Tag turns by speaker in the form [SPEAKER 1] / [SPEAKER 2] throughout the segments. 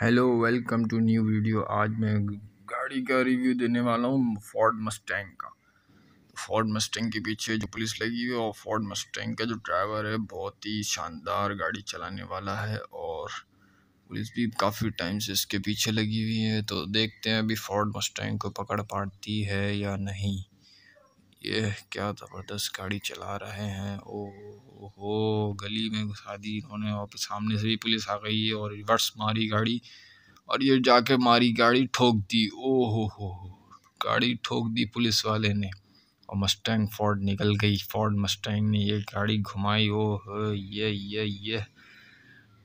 [SPEAKER 1] hello welcome to new video आज मैं गाड़ी का रिव्यू देने वाला हूँ फोर्ड मस्टैंग का फोर्ड मस्टैंग के पीछे जो पुलिस लगी हुई है और फोर्ड मस्टैंग का जो ड्राइवर है बहुत ही शानदार गाड़ी चलाने वाला है और पुलिस भी काफ़ी टाइम से इसके पीछे लगी हुई है तो देखते हैं अभी फोर्ड मस्टैंग को पकड़ पाती है या नहीं ये क्या ज़बरदस्त गाड़ी चला रहे हैं ओ हो गली में घुसा दी इन्होंने और सामने से भी पुलिस आ गई है और रिवर्स मारी गाड़ी और ये जाके मारी गाड़ी ठोक दी ओ हो हो गाड़ी ठोक दी पुलिस वाले ने और मस्टैंग फोर्ड निकल गई फोर्ड मस्टैंग ने ये गाड़ी घुमाई ओ हो ये ये ये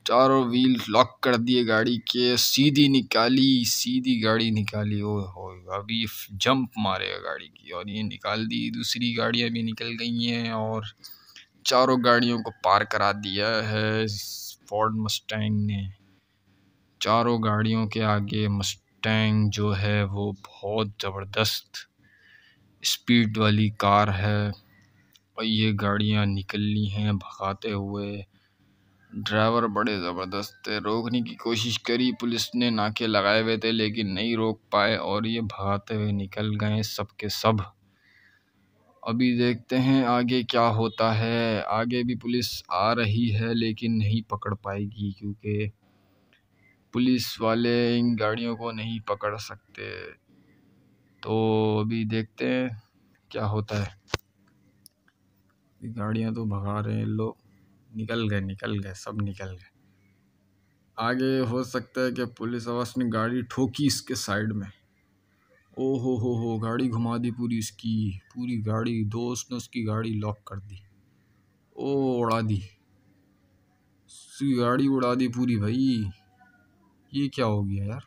[SPEAKER 1] चारों व्हील लॉक कर दिए गाड़ी के सीधी निकाली सीधी गाड़ी निकाली ओ हो अभी जंप मारेगा गाड़ी की और ये निकाल दी दूसरी गाड़ियाँ भी निकल गई हैं और चारों गाड़ियों को पार करा दिया है फोर्ड मस्टैंग ने चारों गाड़ियों के आगे मस्टैंग जो है वो बहुत ज़बरदस्त स्पीड वाली कार है और ये गाड़ियाँ निकल ली हैं भगाते हुए ड्राइवर बड़े ज़बरदस्त थे रोकने की कोशिश करी पुलिस ने नाके लगाए हुए थे लेकिन नहीं रोक पाए और ये भागते हुए निकल गए सब के सब अभी देखते हैं आगे क्या होता है आगे भी पुलिस आ रही है लेकिन नहीं पकड़ पाएगी क्योंकि पुलिस वाले इन गाड़ियों को नहीं पकड़ सकते तो अभी देखते हैं क्या होता है गाड़ियाँ तो भगा रहे हैं लोग निकल गए निकल गए सब निकल गए आगे हो सकता है कि पुलिस आवास ने गाड़ी ठोकी इसके साइड में ओ हो हो हो गाड़ी घुमा दी पूरी इसकी पूरी गाड़ी दोस्त ने उसकी गाड़ी लॉक कर दी ओ उड़ा दी उसकी गाड़ी उड़ा दी पूरी भाई ये क्या हो गया यार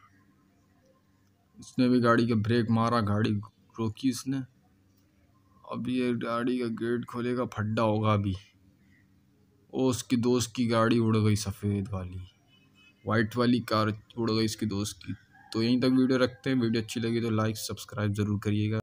[SPEAKER 1] उसने भी गाड़ी का ब्रेक मारा गाड़ी रोकी उसने अब ये गाड़ी का गेट खोलेगा फड्डा होगा अभी और उसके दोस्त की गाड़ी उड़ गई सफ़ेद वाली वाइट वाली कार उड़ गई इसके दोस्त की तो यहीं तक वीडियो रखते हैं वीडियो अच्छी लगी तो लाइक सब्सक्राइब ज़रूर करिएगा